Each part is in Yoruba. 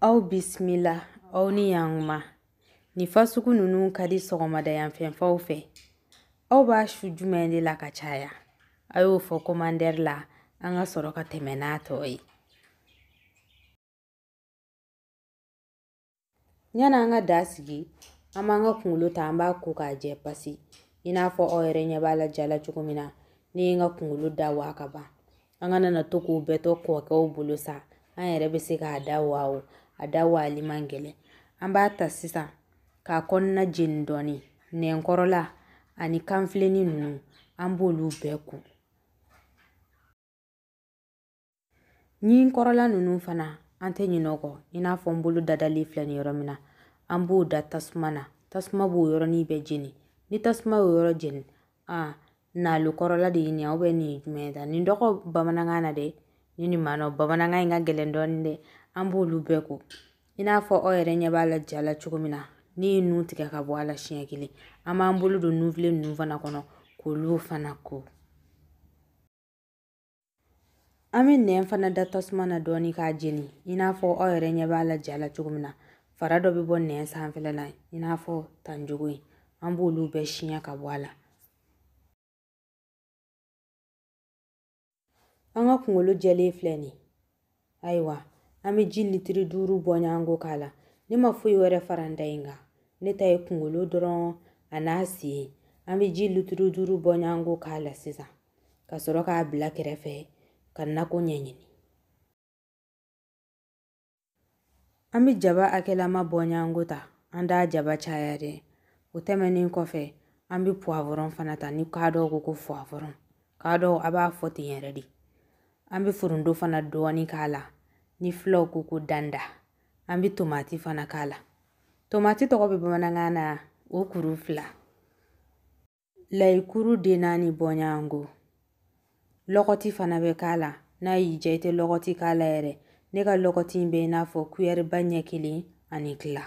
aw bisimila aw ni yanguma nin fasugu ninnu ka di sɔgɔmada yanfɛfaw fɛ aw b'a su jumɛn de la ka caya a y'o fɔ komandɛri la an ka sɔrɔ ka tɛmɛ n'a tɔ ye yana an ka da sigi an b'an ka kunkolo ta an b'a ko k'a jɛ pasi i n'a fɔ aw yɛrɛ ɲɛ b'a la jala cogo min na ne ye n ka kunkolo da waa ka ban an ka nana to k'o bɛɛ to kɔkɛw bolo sa an yɛrɛ bɛ se k'a da waa o a da waali man gɛlɛn an b'a ta sisan k'a kɔnɔna jeni dɔɔni nɛnkɔrɔla ani kanfilini ninnu an b'olu bɛɛ ko ɲin kɔrɔla ninnu fana an tɛ ɲinɛ kɔ i n'a fɔ n bolo dadalen filɛ nin yɔrɔ min na an b'o da tasuma na tasuma b'o yɔrɔnin bɛɛ jeni ni tasuma y'o yɔrɔ jeni a nalo kɔrɔla de ye nin ye nin ye jumɛn ta nin dɔgɔ bamanankan na dɛ ni nin ma nɔ bamanankan in ka gɛlɛn dɔɔnin dɛ an b'olu bɛɛ ko i n'a fɔ aw yɛrɛ ɲɛ b'a la ja la cogo min na ne ye nun tigɛ ka bɔ a la siɲɛ kelen an b'an bolo don nunfilen ninnu fana kɔnɔ k'olu fana ko an bɛ nɛn fana da tasuma na dɔɔni k'a jeni i n'a fɔ aw yɛrɛ ɲɛ b'a la ja la cogo min na fara dɔ bɛ bɔ nɛn sanfɛla la i n'a fɔ tanjogo in an b'olu bɛɛ siɲɛ ka bɔ a la an ka kunkolo jɛlen filɛ nin ayiwa An bɛ ji litiri duuru bɔ ɲanko k'a la ne ma foyi wɛrɛ fara n da in kan ne ta ye kunkolo dɔrɔn a n'a sen an bɛ ji litiri duuru bɔ ɲanko k'a la sisan ka sɔrɔ k'a bila kɛrɛfɛ ka nako ɲɛɲini an bɛ jaba hakɛlama bɔ ɲanko ta an t'a jaba caya dɛ o tɛmɛnen kɔfɛ an bɛ puwawurɔn fana ta ni k'a dɔw ko ko puwawurɔn k'a dɔw a b'a fɔ ten yɛrɛ de an bɛ foronto fana dɔɔni k'a la ni filaw ko ko danda an bɛ tomati fana k'a la tomati tɔgɔ bɛ bamanankan na o kuru fila layikuru den naani bɔɲɔgɔnko lɔgɔti fana bɛ k'a la n'a y'i diya i tɛ lɔgɔti k'a la yɛrɛ ne ka lɔgɔti in bɛ i n'a fɔ kuyɛriba ɲɛ kelen ani tila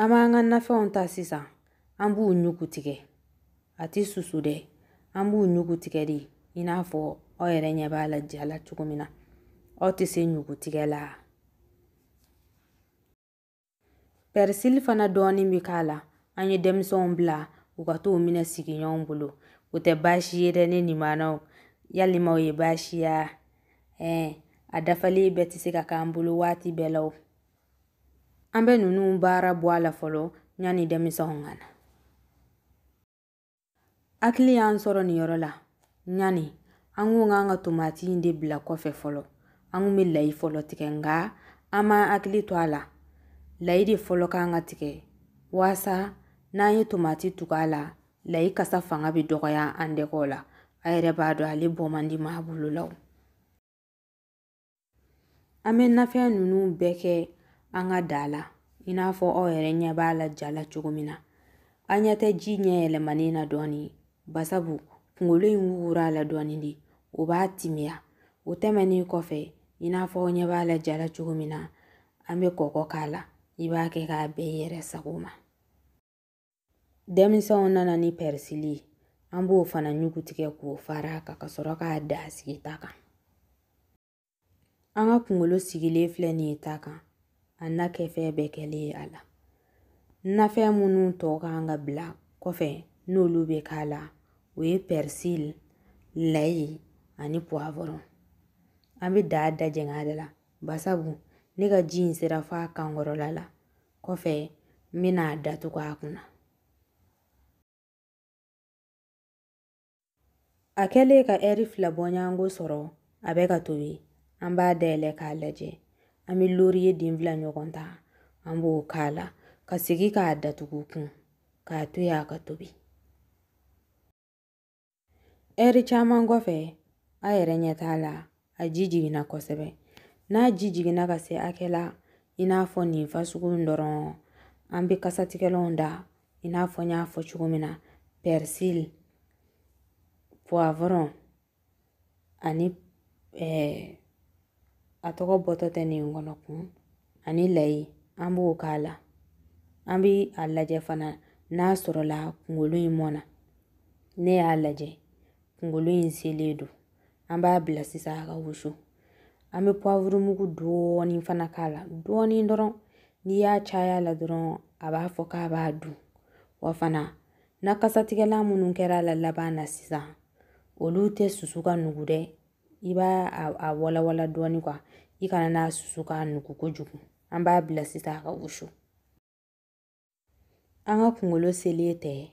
an b'an ka nafɛnw ta sisan an b'u ɲugu tigɛ a tɛ susu dɛ an b'u ɲugu tigɛ de i n'a fɔ aw yɛrɛ ɲɛ b'a la ja la cogo min na aw tɛ se ɲugutigɛ la pɛrisili fana dɔɔnin bɛ k'a la an ye denmisɛnw bila u ka t'o minɛ sigiɲɔgɔnw bolo o tɛ baasi ye dɛ ne nimanaw yalimaw ye baasiya ɛn a dafalen bɛɛ tɛ se ka k'an bolo waati bɛɛ la o an bɛ ninnu baara bɔ a la fɔlɔ yanni denmisɛnw ka na hakili y'an sɔrɔ nin yɔrɔ la ɲani an ko k'an ka tomati in de bila kɔfɛ fɔlɔ an kun bɛ layi fɔlɔ tigɛ nka an m'an hakili to a la layi de fɔlɔ k'an ka tigɛ waasa n'an ye tomati tugu a la layi kasa fanga bɛ dɔgɔya an dɛgɛw la a yɛrɛ b'a dɔn ale bɔ man di maa bolo la an bɛ nafɛn ninnu bɛɛ kɛ an ka da la i n'a fɔ aw yɛrɛ ɲɛ b'a la ja la cogo min na an ɲɛ tɛ ji ɲɛ yɛlɛmani na dɔɔnin basabu Kunkolo in wugura la dɔɔnin de o b'a timiya o tɛmɛnen kɔfɛ i n'a fɔ ɲɛ b'a la jala cogo min na an bɛ kɔkɔ k'a la i b'a kɛ k'a bɛn yɛrɛ sago ma denmisɛnw nana ni pɛrisili ye an b'o fana ɲugu tigɛ k'o fara a kan ka sɔrɔ k'a da a sigi ta kan an ka kunkolo sigilen filɛ nin ye ta kan a na kɛ fɛn bɛɛ kɛlen ye a la nafɛn minnu tɔ kan ka bila kɔfɛ n'olu bɛ k'a la o ye layi ani an bɛ daa da jɛŋɛ da la basabu ne ka ji in sera f'a kankɔrɔla la kɔfɛ n bɛna a datugu a kunna a kɛlen ka ɛri fila bɔɲɔgɔnko sɔrɔ a bɛ ka tobi an b'a dayɛlɛ k'a lajɛ an bɛ loriye den fila ɲɔgɔn ta an b'o k'a la ka segin k'a datugu kun k'a to yen a ka tobi ɛri caman kɔfɛ a yɛrɛ ɲɛ t'a la a ji jiginna kosɛbɛ n'a ji jiginna ka se hakɛ la i n'a fɔ nin fasugu in dɔrɔn an bɛ kasatigɛlanw da i n'a fɔ n y'a fɔ cogo min na pɛrisili poivron ani ɛɛ a tɔgɔ bɔtɔ tɛ nin kɔnɔ kun ani layi an b'o k'a la an bɛ a lajɛ fana n'a sɔrɔ la kunkolo in mɔnna ne y'a lajɛ kungolo in selen don an b'a bila sisan a ka wusu an bɛ mugu dɔɔni fana k'a la dɔɔni dɔrɔn n'i y'a caya la dɔrɔn a b'a fɔ k'a b'a dun wa fana na kasatigɛlan minnu kɛra a la laban na sisan olu tɛ susu ka nugu dɛ i b'a a walawala dɔɔni i kana n'a susu k'a nugu kojugu an b'a bila sisan a ka wusu an ka kunkolo selen tɛ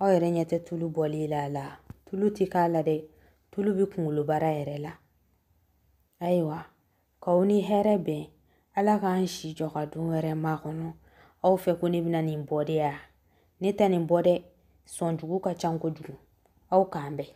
aw yɛrɛ ɲɛ tɛ tulu bɔlen la la Tulu ti k'a la dɛ, tulu bɛ kunkolobara yɛrɛ la. Ayiwa k'aw ni hɛrɛ bɛn, Ala k'an si jɔ ka don wɛrɛ makɔnɔ. Aw fɛ ko ne bɛna nin bɔ de wa? Ne tɛ nin bɔ dɛ, sɔnjugu ka ca kojugu, aw k'an bɛn.